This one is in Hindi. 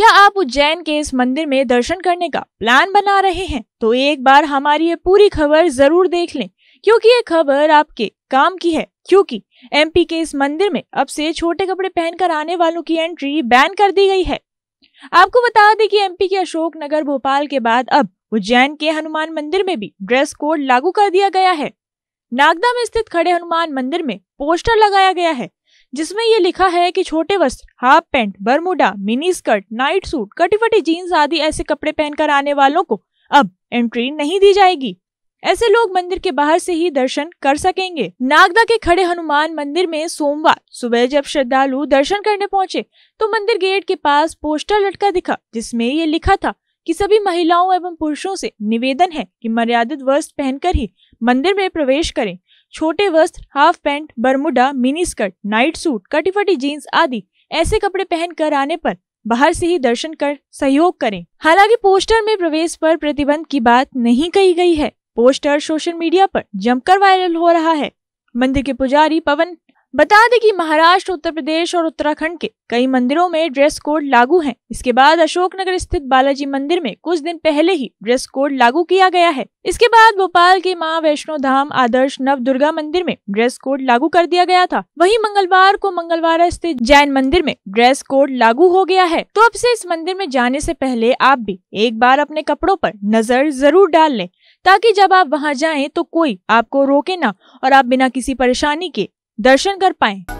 क्या आप उज्जैन के इस मंदिर में दर्शन करने का प्लान बना रहे हैं तो एक बार हमारी ये पूरी खबर जरूर देख लें क्योंकि ये खबर आपके काम की है क्योंकि एमपी के इस मंदिर में अब से छोटे कपड़े पहनकर आने वालों की एंट्री बैन कर दी गई है आपको बता दें कि एमपी के अशोकनगर भोपाल के बाद अब उज्जैन के हनुमान मंदिर में भी ड्रेस कोड लागू कर दिया गया है नागदा में स्थित खड़े हनुमान मंदिर में पोस्टर लगाया गया है जिसमें ये लिखा है कि छोटे वस्त्र half pant bermuda mini skirt night suit कटीफटी जीन्स आदि ऐसे कपड़े पहनकर आने वालों को अब एंट्री नहीं दी जाएगी ऐसे लोग मंदिर के बाहर से ही दर्शन कर सकेंगे नागदा के खड़े हनुमान मंदिर में सोमवार सुबह जब श्रद्धालु दर्शन करने पहुंचे तो मंदिर गेट के पास पोस्टर लटका दिखा जिसमें ये लिखा था कि सभी महिलाओं एवं पुरुषों से निवेदन है कि मर्यादित वस्त्र पहनकर ही मंदिर में प्रवेश करें छोटे वस्त्र half pant bermuda mini skirt night suit फटी जीन्स आदि ऐसे कपड़े पहन कर आने पर बाहर से ही दर्शन कर सहयोग करें हालांकि पोस्टर में प्रवेश पर प्रतिबंध की बात नहीं कही गई है पोस्टर सोशल मीडिया पर जमकर वायरल हो रहा है मंदिर के पुजारी पवन बता दें कि महाराष्ट्र उत्तर प्रदेश और उत्तराखंड के कई मंदिरों में ड्रेस कोड लागू है इसके बाद अशोकनगर स्थित बालाजी मंदिर में कुछ दिन पहले ही ड्रेस कोड लागू किया गया है इसके बाद भोपाल के माँ वैष्णो धाम आदर्श नव दुर्गा मंदिर में ड्रेस कोड लागू कर दिया गया था वहीं मंगलवार को मंगलवार स्थित जैन मंदिर में ड्रेस कोड लागू हो गया है तो अब ऐसी इस मंदिर में जाने ऐसी पहले आप भी एक बार अपने कपड़ों आरोप नजर जरूर डाल ले ताकि जब आप वहां जाएं तो कोई आपको रोके ना और आप बिना किसी परेशानी के दर्शन कर पाएं